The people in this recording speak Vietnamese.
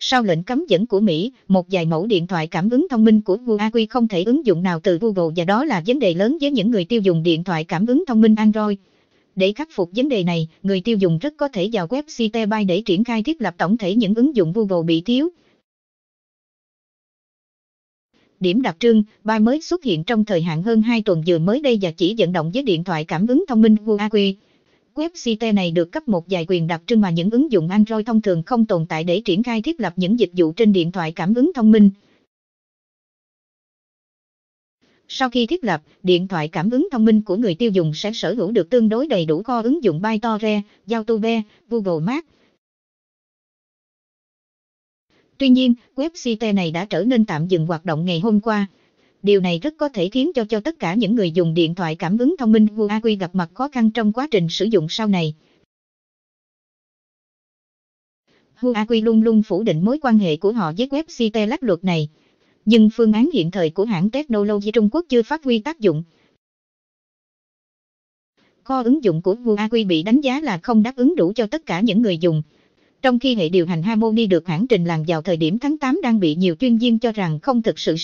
Sau lệnh cấm dẫn của Mỹ, một vài mẫu điện thoại cảm ứng thông minh của Huawei không thể ứng dụng nào từ Google và đó là vấn đề lớn với những người tiêu dùng điện thoại cảm ứng thông minh Android. Để khắc phục vấn đề này, người tiêu dùng rất có thể vào web Tebay để triển khai thiết lập tổng thể những ứng dụng Google bị thiếu. Điểm đặc trưng, Bay mới xuất hiện trong thời hạn hơn 2 tuần vừa mới đây và chỉ vận động với điện thoại cảm ứng thông minh Huawei. WebCT này được cấp một vài quyền đặc trưng mà những ứng dụng Android thông thường không tồn tại để triển khai thiết lập những dịch vụ trên điện thoại cảm ứng thông minh. Sau khi thiết lập, điện thoại cảm ứng thông minh của người tiêu dùng sẽ sở hữu được tương đối đầy đủ kho ứng dụng ByteDore, Yaotube, Google Maps. Tuy nhiên, website này đã trở nên tạm dừng hoạt động ngày hôm qua. Điều này rất có thể khiến cho cho tất cả những người dùng điện thoại cảm ứng thông minh Huawei gặp mặt khó khăn trong quá trình sử dụng sau này. Huawei luôn luôn phủ định mối quan hệ của họ với web website lách luật này. Nhưng phương án hiện thời của hãng Technology Trung Quốc chưa phát huy tác dụng. Kho ứng dụng của Huawei bị đánh giá là không đáp ứng đủ cho tất cả những người dùng. Trong khi hệ điều hành Harmony được hãng trình làng vào thời điểm tháng 8 đang bị nhiều chuyên viên cho rằng không thực sự